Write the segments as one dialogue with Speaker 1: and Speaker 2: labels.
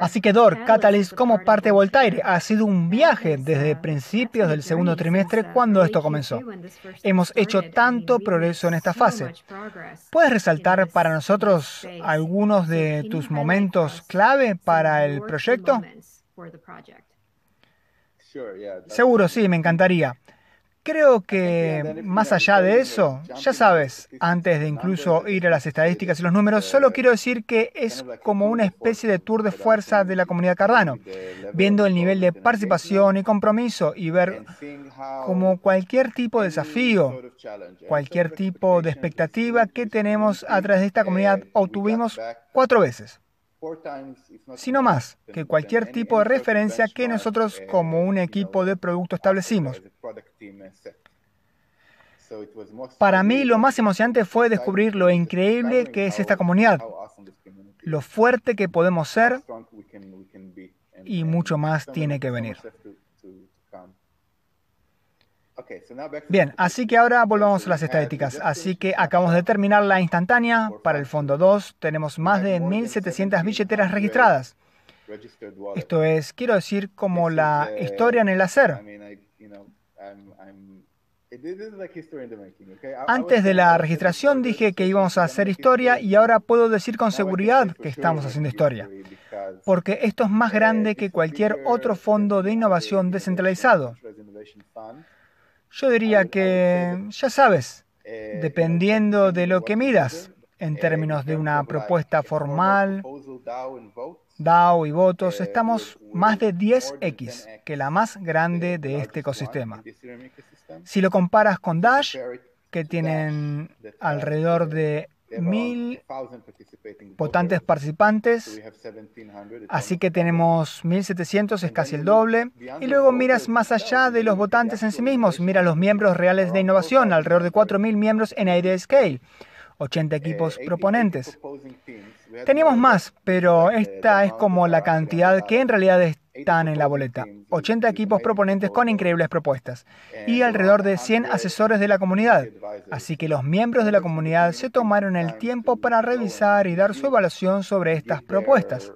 Speaker 1: Así que DOR, Catalyst como parte de Voltaire, ha sido un viaje desde uh, principios del segundo trimestre cuando esto comenzó. Hemos hecho tanto progreso en esta fase. ¿Puedes resaltar para nosotros algunos de tus momentos clave para el proyecto? Seguro, sí, me encantaría. Creo que más allá de eso, ya sabes, antes de incluso ir a las este estadísticas y los números, solo quiero decir que es como una especie de tour de fuerza de la este comunidad Cardano, viendo el nivel de participación y compromiso y ver como cualquier tipo de desafío, cualquier tipo de expectativa que tenemos a través de esta comunidad obtuvimos cuatro veces sino más que cualquier tipo de referencia que nosotros como un equipo de producto establecimos. Eh, Para mí lo más emocionante fue descubrir lo increíble que es esta comunidad, lo fuerte que podemos ser y mucho más tiene que venir. Bien, así que ahora volvamos a las estadísticas. Así que acabamos de terminar la instantánea. Para el fondo 2 tenemos más de 1.700 billeteras registradas. Esto es, quiero decir, como la historia en el hacer. Antes de la registración dije que íbamos a hacer historia y ahora puedo decir con seguridad que estamos haciendo historia, porque esto es más grande que cualquier otro fondo de innovación descentralizado. Yo diría que, ya sabes, eh, dependiendo de lo que midas, en eh, términos de una propuesta formal, DAO y votos, eh, estamos más de 10x que la más grande de este ecosistema. Si lo comparas con Dash, que tienen alrededor de mil votantes participantes, así que tenemos 1700, es casi el doble. Y luego miras más allá de los votantes en sí mismos, mira los miembros reales de innovación, alrededor de 4000 miembros en Idea Scale, 80 equipos eh, proponentes. Teníamos más, pero esta es como la cantidad que en realidad están en la boleta. 80 equipos proponentes con increíbles propuestas y alrededor de 100 asesores de la comunidad. Así que los miembros de la comunidad se tomaron el tiempo para revisar y dar su evaluación sobre estas propuestas.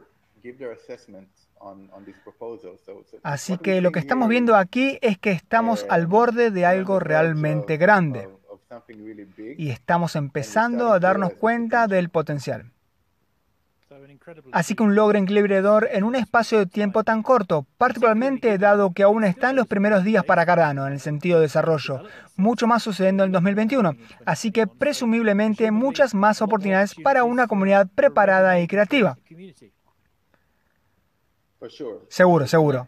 Speaker 1: Así que lo que estamos viendo aquí es que estamos al borde de algo realmente grande y estamos empezando a darnos cuenta del potencial. Así que un logro enclibredor en un espacio de tiempo tan corto, particularmente dado que aún están los primeros días para Cardano en el sentido de desarrollo, mucho más sucediendo en 2021. Así que presumiblemente muchas más oportunidades para una comunidad preparada y creativa. Seguro, seguro.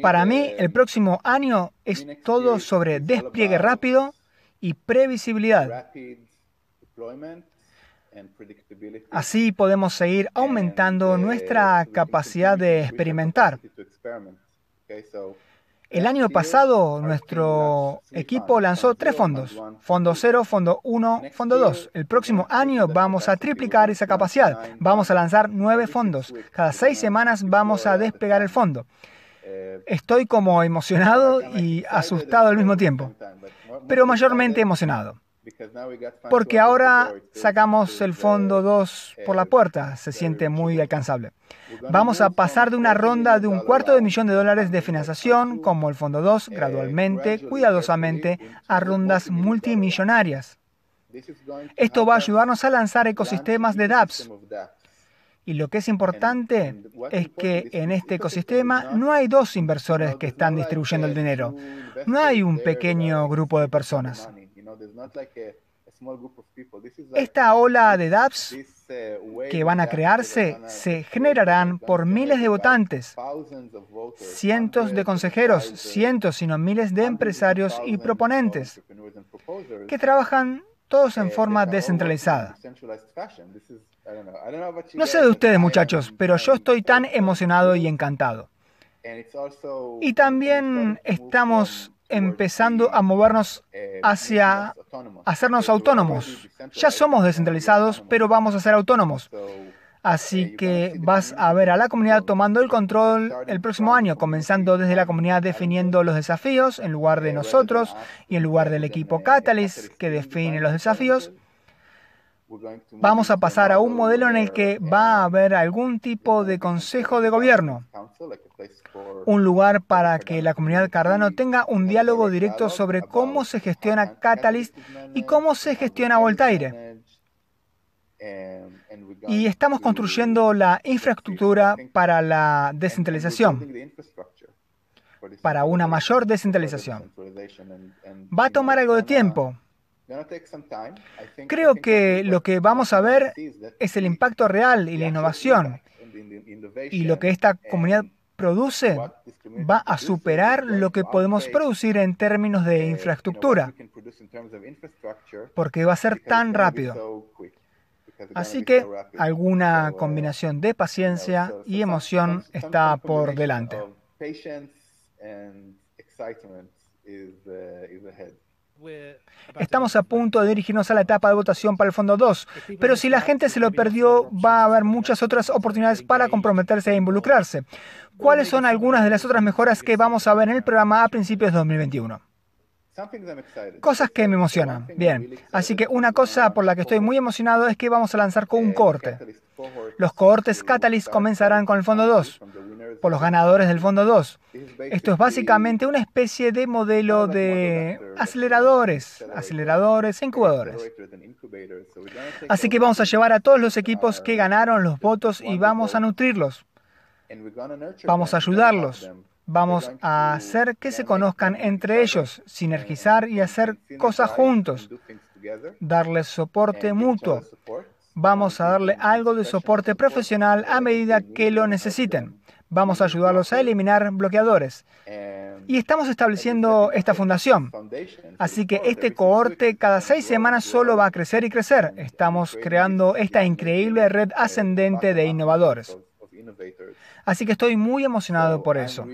Speaker 1: Para mí, el próximo año es todo sobre despliegue rápido y previsibilidad. Así podemos seguir aumentando eh, nuestra capacidad de experimentar. El año pasado nuestro equipo lanzó tres fondos, fondo 0, fondo 1, fondo 2. El próximo año vamos a triplicar esa capacidad. Vamos a lanzar nueve fondos. Cada seis semanas vamos a despegar el fondo. Estoy como eh, emocionado y asustado al mismo tiempo, pero mayormente emocionado. Porque ahora sacamos el fondo 2 por la eh, puerta, se siente muy alcanzable. Vamos a pasar de una ronda de un cuarto de millón de dólares de financiación, como el fondo 2, eh, gradualmente, cuidadosamente, a rondas multimillonarias. Esto va a ayudarnos a lanzar ecosistemas de dApps. Y lo que es importante es que en este ecosistema no hay dos inversores que están distribuyendo el dinero. No hay un pequeño grupo de personas. Esta ola de DAPs uh, que van a crearse se generarán por miles de votantes, cientos de consejeros, cientos, sino miles de empresarios y proponentes que trabajan todos en forma descentralizada. No sé de ustedes muchachos, pero yo estoy tan emocionado y encantado. Y también estamos empezando a movernos hacia hacernos autónomos. Ya somos descentralizados, pero vamos a ser autónomos. Así que vas a ver a la comunidad tomando el control el próximo año, comenzando desde la comunidad definiendo los desafíos en lugar de nosotros y en lugar del equipo Catalyst que define los desafíos. Vamos a pasar a un modelo en el que va a haber algún tipo de consejo de gobierno, un lugar para que la comunidad Cardano tenga un diálogo directo sobre cómo se gestiona Catalyst y cómo se gestiona Voltaire. Y estamos construyendo la infraestructura para la descentralización, para una mayor descentralización. Va a tomar algo de tiempo, Creo que lo que vamos a ver es el impacto real y la innovación. Y lo que esta comunidad produce va a superar lo que podemos producir en términos de eh, infraestructura, porque va a ser tan rápido. Así que alguna uh, combinación de paciencia y emoción está por delante. Estamos a punto de dirigirnos a la etapa de votación para el Fondo 2, pero si la gente se lo perdió, va a haber muchas otras oportunidades para comprometerse e involucrarse. ¿Cuáles son algunas de las otras mejoras que vamos a ver en el programa a principios de 2021? Cosas que me emocionan. Bien, así que una cosa por la que estoy muy emocionado es que vamos a lanzar con un eh, cohorte. Los cohortes Catalyst comenzarán con el fondo 2, por los ganadores del fondo 2. Esto es básicamente una especie de modelo de aceleradores, aceleradores e incubadores. Así que vamos a llevar a todos los equipos uh, que ganaron los votos y vamos a nutrirlos. Vamos a ayudarlos Vamos a hacer que se conozcan entre ellos, sinergizar y hacer cosas juntos, darles soporte mutuo. Vamos a darle algo de soporte profesional a medida que lo necesiten. Vamos a ayudarlos a eliminar bloqueadores. Em, y estamos estableciendo esta fundación. Así que este cohorte cada seis semanas solo va a crecer y crecer. Estamos creando esta increíble red ascendente de innovadores. Así que estoy muy emocionado por eso.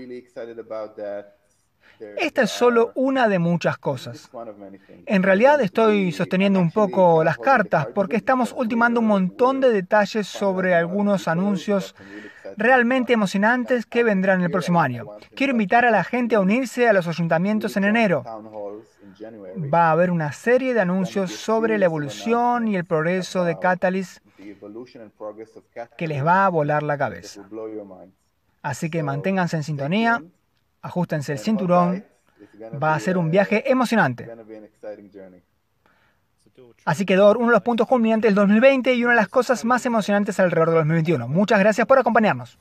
Speaker 1: Esta es solo una de muchas cosas. En realidad estoy sosteniendo un poco las cartas porque estamos ultimando un montón de detalles sobre algunos anuncios realmente emocionantes que vendrán el próximo año. Quiero invitar a la gente a unirse a los ayuntamientos en enero. Va a haber una serie de anuncios sobre la evolución y el progreso de Catalyst que les va a volar la cabeza. Así que manténganse en sintonía, ajustense el cinturón, va a ser un uh, viaje emocionante. Así que Dor, uno de los puntos culminantes del 2020 y una de las cosas más emocionantes alrededor del 2021. Muchas gracias por acompañarnos.